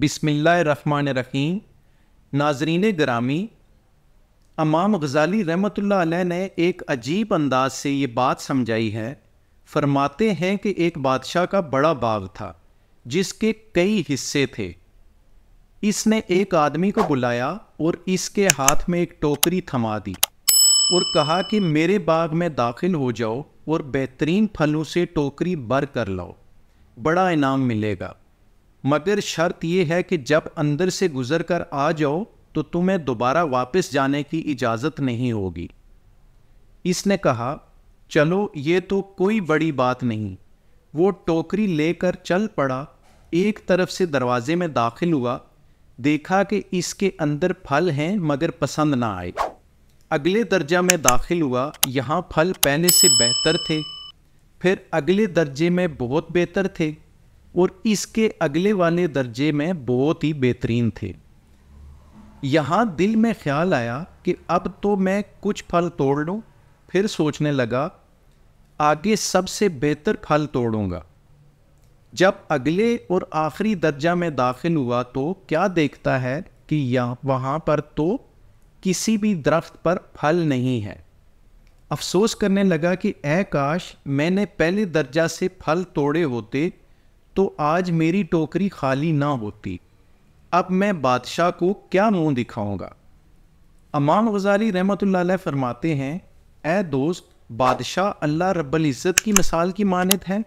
बिसमिल्लाम रहीम नाजरीन ग्रामी अमाम गज़ाली रहमत ने एक अजीब अंदाज से ये बात समझाई है फरमाते हैं कि एक बादशाह का बड़ा बाग था जिसके कई हिस्से थे इसने एक आदमी को बुलाया और इसके हाथ में एक टोकरी थमा दी और कहा कि मेरे बाग में दाखिल हो जाओ और बेहतरीन फलों से टोकरी भर कर लाओ बड़ा इनाम मिलेगा मगर शर्त यह है कि जब अंदर से गुज़र कर आ जाओ तो तुम्हें दोबारा वापस जाने की इजाज़त नहीं होगी इसने कहा चलो ये तो कोई बड़ी बात नहीं वो टोकरी लेकर चल पड़ा एक तरफ से दरवाजे में दाखिल हुआ देखा कि इसके अंदर फल हैं मगर पसंद ना आए अगले दर्जा में दाखिल हुआ यहाँ फल पहले से बेहतर थे फिर अगले दर्जे में बहुत बेहतर थे और इसके अगले वाले दर्जे में बहुत ही बेहतरीन थे यहाँ दिल में ख्याल आया कि अब तो मैं कुछ फल तोड़ लूँ फिर सोचने लगा आगे सबसे बेहतर फल तोड़ूँगा जब अगले और आखिरी दर्जा में दाखिल हुआ तो क्या देखता है कि यहाँ वहाँ पर तो किसी भी दरख्त पर फल नहीं है अफसोस करने लगा कि ए काश मैंने पहले दर्जा से फल तोड़े होते तो आज मेरी टोकरी खाली ना होती अब मैं बादशाह को क्या मुंह दिखाऊंगा अमाम गजाली रहमत फरमाते हैं ए दोस्त बादशाह अल्लाह इज़्ज़त की मिसाल की मानत है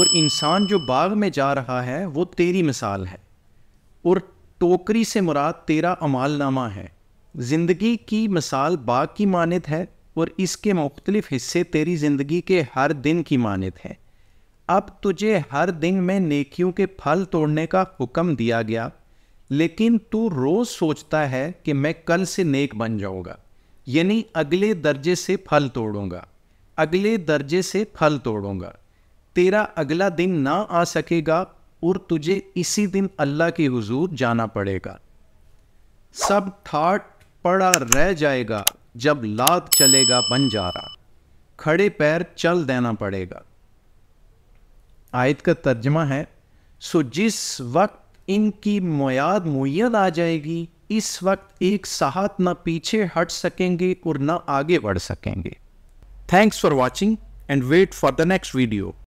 और इंसान जो बाग में जा रहा है वो तेरी मिसाल है और टोकरी से मुराद तेरा अमालनामा है ज़िंदगी की मिसाल बाग की मानत है और इसके मुख्तलिफ़ हिस्से तेरी ज़िंदगी के हर दिन की मानत हैं अब तुझे हर दिन में नेकियों के फल तोड़ने का हुक्म दिया गया लेकिन तू रोज़ सोचता है कि मैं कल से नेक बन जाऊंगा यानी अगले दर्जे से फल तोड़ूंगा अगले दर्जे से फल तोड़ूंगा तेरा अगला दिन ना आ सकेगा और तुझे इसी दिन अल्लाह के हुजूर जाना पड़ेगा सब थाट पड़ा रह जाएगा जब लाद चलेगा बन जा रहा खड़े पैर चल देना पड़ेगा आयत का तर्जमा है सो जिस वक्त इनकी मैद मुयद आ जाएगी इस वक्त एक साथ ना पीछे हट सकेंगे और ना आगे बढ़ सकेंगे thanks for watching and wait for the next video